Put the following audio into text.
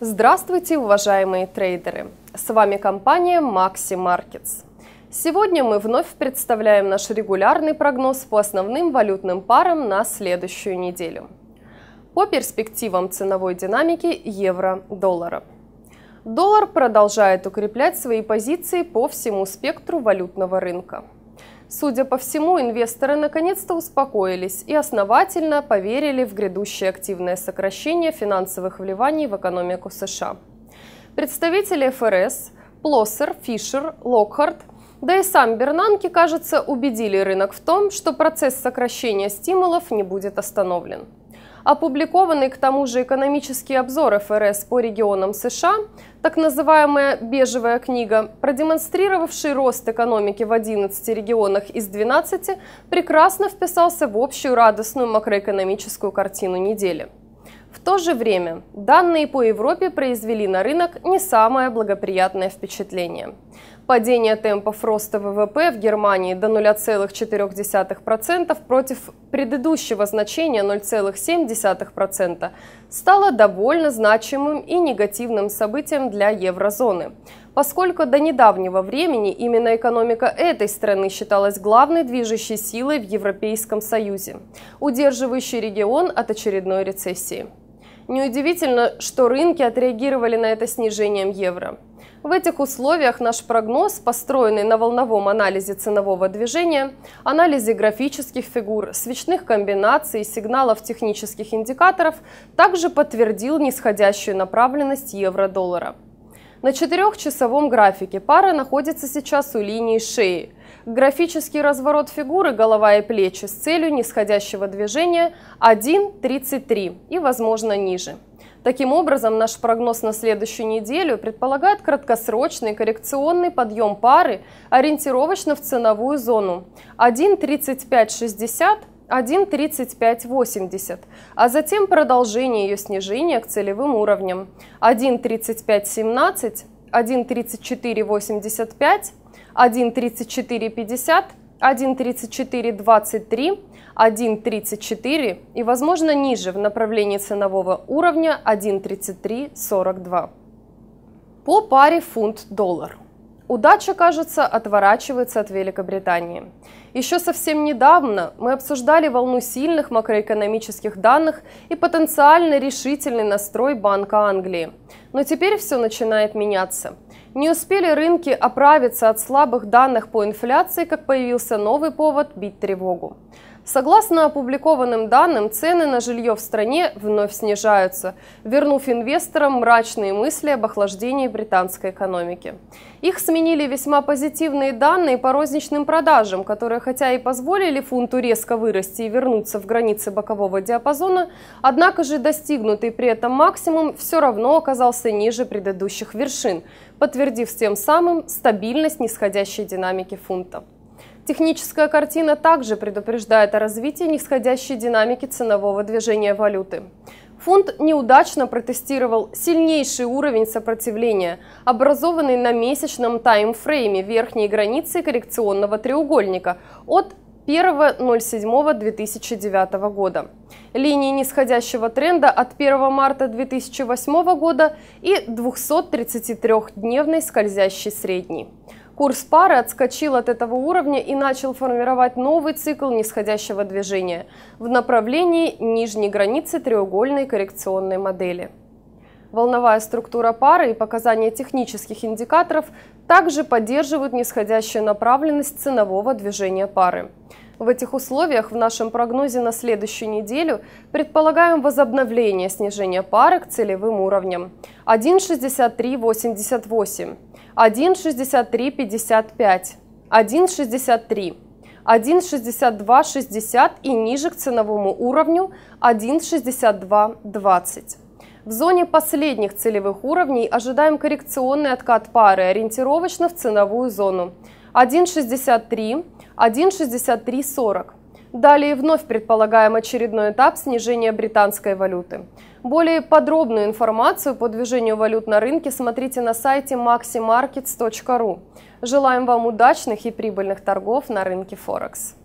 Здравствуйте, уважаемые трейдеры! С вами компания Maxi Markets. Сегодня мы вновь представляем наш регулярный прогноз по основным валютным парам на следующую неделю. По перспективам ценовой динамики евро-доллара. Доллар продолжает укреплять свои позиции по всему спектру валютного рынка. Судя по всему, инвесторы наконец-то успокоились и основательно поверили в грядущее активное сокращение финансовых вливаний в экономику США. Представители ФРС Плоссер, Фишер, Локхарт – да и сам Бернанки, кажется, убедили рынок в том, что процесс сокращения стимулов не будет остановлен. Опубликованы к тому же экономические обзоры ФРС по регионам США, так называемая «бежевая книга», продемонстрировавший рост экономики в 11 регионах из 12, прекрасно вписался в общую радостную макроэкономическую картину недели. В то же время данные по Европе произвели на рынок не самое благоприятное впечатление. Падение темпов роста ВВП в Германии до 0,4% против предыдущего значения 0,7% стало довольно значимым и негативным событием для еврозоны. Поскольку до недавнего времени именно экономика этой страны считалась главной движущей силой в Европейском Союзе, удерживающей регион от очередной рецессии. Неудивительно, что рынки отреагировали на это снижением евро. В этих условиях наш прогноз, построенный на волновом анализе ценового движения, анализе графических фигур, свечных комбинаций, сигналов технических индикаторов, также подтвердил нисходящую направленность евро-доллара. На четырехчасовом графике пара находится сейчас у линии шеи. Графический разворот фигуры голова и плечи с целью нисходящего движения 1.33 и, возможно, ниже. Таким образом, наш прогноз на следующую неделю предполагает краткосрочный коррекционный подъем пары ориентировочно в ценовую зону 1.3560 1.3580, а затем продолжение ее снижения к целевым уровням 1.3517, 1.3485, 1.3450, 1.3423, 1.34 и, возможно, ниже в направлении ценового уровня 1.3342. По паре фунт-доллар. Удача, кажется, отворачивается от Великобритании. Еще совсем недавно мы обсуждали волну сильных макроэкономических данных и потенциально решительный настрой Банка Англии. Но теперь все начинает меняться. Не успели рынки оправиться от слабых данных по инфляции, как появился новый повод бить тревогу. Согласно опубликованным данным, цены на жилье в стране вновь снижаются, вернув инвесторам мрачные мысли об охлаждении британской экономики. Их сменили весьма позитивные данные по розничным продажам, которые хотя и позволили фунту резко вырасти и вернуться в границы бокового диапазона, однако же достигнутый при этом максимум все равно оказался ниже предыдущих вершин, подтвердив тем самым стабильность нисходящей динамики фунта. Техническая картина также предупреждает о развитии нисходящей динамики ценового движения валюты. Фунт неудачно протестировал сильнейший уровень сопротивления, образованный на месячном таймфрейме верхней границы коррекционного треугольника от 1.07.2009 года, линии нисходящего тренда от 1 марта 2008 года и 233-дневной скользящей средней. Курс пары отскочил от этого уровня и начал формировать новый цикл нисходящего движения в направлении нижней границы треугольной коррекционной модели. Волновая структура пары и показания технических индикаторов также поддерживают нисходящую направленность ценового движения пары. В этих условиях в нашем прогнозе на следующую неделю предполагаем возобновление снижения пары к целевым уровням 1,6388, 1,6355, 1,63. 1,6260 и ниже к ценовому уровню 1,6220. В зоне последних целевых уровней ожидаем коррекционный откат пары ориентировочно в ценовую зону 1,63, 1,6340. Далее вновь предполагаем очередной этап снижения британской валюты. Более подробную информацию по движению валют на рынке смотрите на сайте maximarkets.ru. Желаем вам удачных и прибыльных торгов на рынке Форекс.